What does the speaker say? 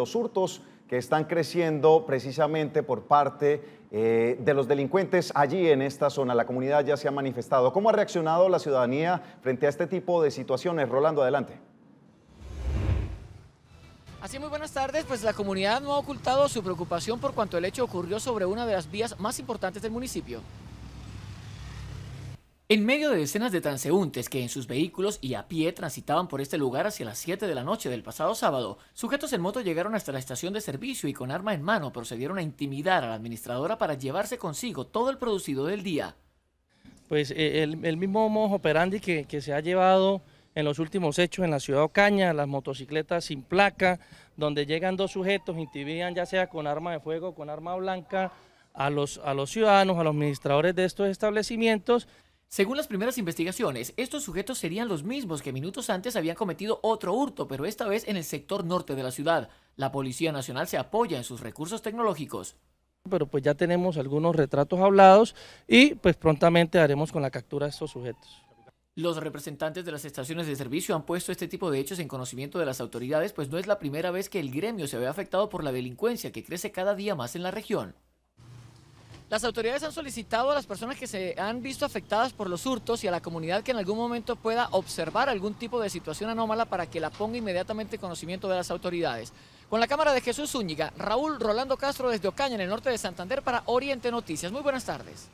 los hurtos que están creciendo precisamente por parte eh, de los delincuentes allí en esta zona. La comunidad ya se ha manifestado. ¿Cómo ha reaccionado la ciudadanía frente a este tipo de situaciones? Rolando, adelante. Así, muy buenas tardes. Pues la comunidad no ha ocultado su preocupación por cuanto el hecho ocurrió sobre una de las vías más importantes del municipio. En medio de decenas de transeúntes que en sus vehículos y a pie transitaban por este lugar hacia las 7 de la noche del pasado sábado, sujetos en moto llegaron hasta la estación de servicio y con arma en mano procedieron a intimidar a la administradora para llevarse consigo todo el producido del día. Pues eh, el, mismo mojo operandi que, se ha llevado en los últimos hechos en la ciudad de Ocaña, las motocicletas sin placa, donde llegan dos sujetos, intimidan ya sea con arma de fuego o con arma blanca a los, a los ciudadanos, a los administradores de estos establecimientos. Según las primeras investigaciones, estos sujetos serían los mismos que minutos antes habían cometido otro hurto, pero esta vez en el sector norte de la ciudad. La Policía Nacional se apoya en sus recursos tecnológicos. Pero pues ya tenemos algunos retratos hablados y pues prontamente haremos con la captura de estos sujetos. Los representantes de las estaciones de servicio han puesto este tipo de hechos en conocimiento de las autoridades, pues no es la primera vez que el gremio se ve afectado por la delincuencia que crece cada día más en la región. Las autoridades han solicitado a las personas que se han visto afectadas por los hurtos y a la comunidad que en algún momento pueda observar algún tipo de situación anómala para que la ponga inmediatamente en conocimiento de las autoridades. Con la cámara de Jesús Zúñiga, Raúl Rolando Castro desde Ocaña, en el norte de Santander, para Oriente Noticias. Muy buenas tardes.